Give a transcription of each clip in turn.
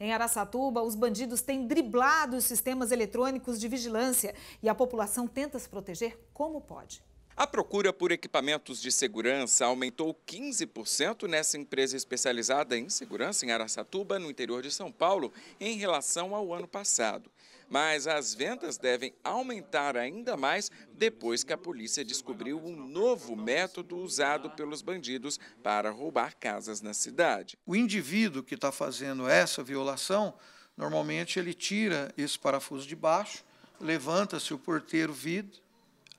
Em Araçatuba, os bandidos têm driblado os sistemas eletrônicos de vigilância e a população tenta se proteger como pode. A procura por equipamentos de segurança aumentou 15% nessa empresa especializada em segurança em Araçatuba, no interior de São Paulo, em relação ao ano passado. Mas as vendas devem aumentar ainda mais depois que a polícia descobriu um novo método usado pelos bandidos para roubar casas na cidade. O indivíduo que está fazendo essa violação, normalmente ele tira esse parafuso de baixo, levanta-se o porteiro vidro,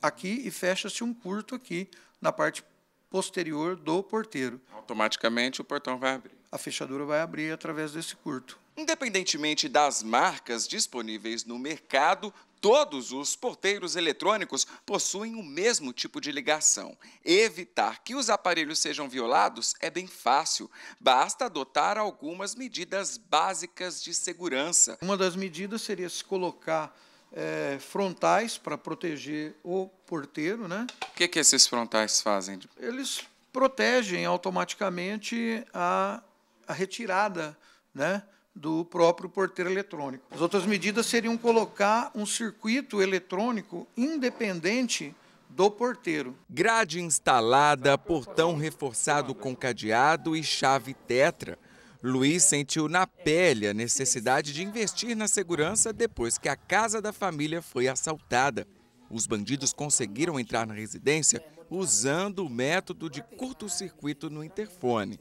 aqui e fecha-se um curto aqui na parte posterior do porteiro. Automaticamente o portão vai abrir. A fechadura vai abrir através desse curto. Independentemente das marcas disponíveis no mercado, todos os porteiros eletrônicos possuem o mesmo tipo de ligação. Evitar que os aparelhos sejam violados é bem fácil, basta adotar algumas medidas básicas de segurança. Uma das medidas seria se colocar é, frontais para proteger o porteiro. Né? O que, que esses frontais fazem? Eles protegem automaticamente a, a retirada né, do próprio porteiro eletrônico. As outras medidas seriam colocar um circuito eletrônico independente do porteiro. Grade instalada, portão reforçado com cadeado e chave tetra. Luiz sentiu na pele a necessidade de investir na segurança depois que a casa da família foi assaltada. Os bandidos conseguiram entrar na residência usando o método de curto-circuito no interfone.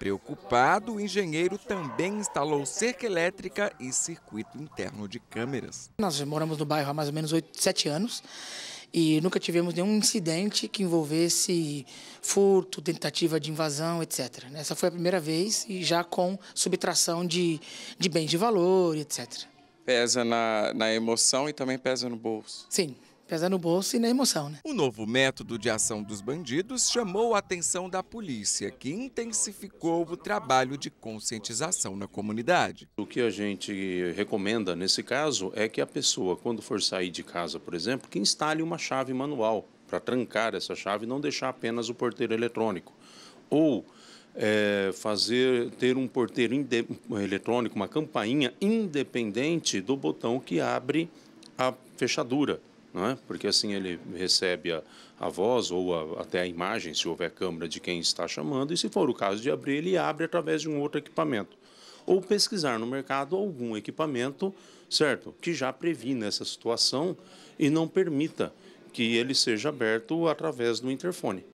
Preocupado, o engenheiro também instalou cerca elétrica e circuito interno de câmeras. Nós moramos no bairro há mais ou menos 8, 7 anos e nunca tivemos nenhum incidente que envolvesse furto, tentativa de invasão, etc. Né? Essa foi a primeira vez e já com subtração de, de bens de valor, etc. Pesa na, na emoção e também pesa no bolso. Sim, pesar no bolso e na emoção. Né? O novo método de ação dos bandidos chamou a atenção da polícia, que intensificou o trabalho de conscientização na comunidade. O que a gente recomenda nesse caso é que a pessoa, quando for sair de casa, por exemplo, que instale uma chave manual para trancar essa chave e não deixar apenas o porteiro eletrônico. Ou é, fazer ter um porteiro eletrônico, uma campainha independente do botão que abre a fechadura. É? porque assim ele recebe a, a voz ou a, até a imagem, se houver câmera, de quem está chamando, e se for o caso de abrir, ele abre através de um outro equipamento. Ou pesquisar no mercado algum equipamento, certo, que já previna essa situação e não permita que ele seja aberto através do interfone.